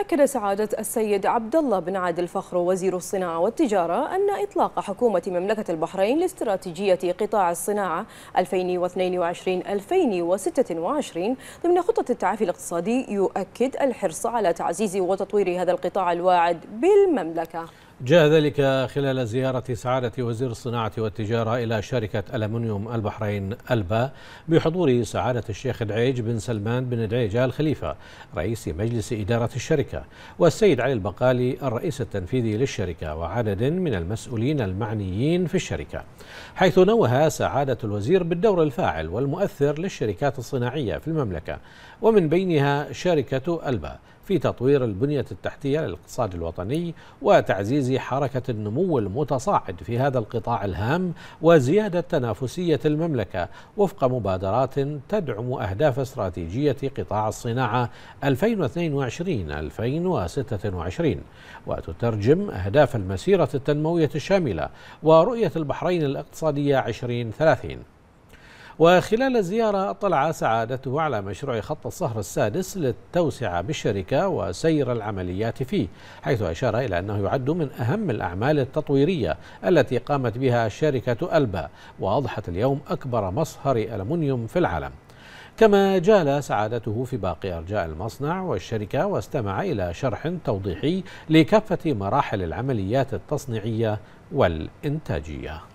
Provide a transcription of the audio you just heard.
أكد سعادة السيد عبد الله بن عادل فخر وزير الصناعة والتجارة أن إطلاق حكومة مملكة البحرين لاستراتيجية قطاع الصناعة 2022-2026 ضمن خطة التعافي الاقتصادي يؤكد الحرص على تعزيز وتطوير هذا القطاع الواعد بالمملكة جاء ذلك خلال زيارة سعادة وزير الصناعة والتجارة إلى شركة ألمنيوم البحرين ألبا بحضور سعادة الشيخ دعيج بن سلمان بن دعيج آل خليفة رئيس مجلس إدارة الشركة والسيد علي البقالي الرئيس التنفيذي للشركة وعدد من المسؤولين المعنيين في الشركة حيث نوه سعادة الوزير بالدور الفاعل والمؤثر للشركات الصناعية في المملكة ومن بينها شركة ألبا في تطوير البنية التحتية للاقتصاد الوطني وتعزيز حركة النمو المتصاعد في هذا القطاع الهام وزيادة تنافسية المملكة وفق مبادرات تدعم أهداف استراتيجية قطاع الصناعة 2022-2026 وتترجم أهداف المسيرة التنموية الشاملة ورؤية البحرين الاقتصادية 2030 وخلال الزيارة أطلع سعادته على مشروع خط الصهر السادس للتوسعة بالشركة وسير العمليات فيه حيث أشار إلى أنه يعد من أهم الأعمال التطويرية التي قامت بها شركة ألبا وأضحت اليوم أكبر مصهر ألمنيوم في العالم كما جال سعادته في باقي أرجاء المصنع والشركة واستمع إلى شرح توضيحي لكافة مراحل العمليات التصنيعية والإنتاجية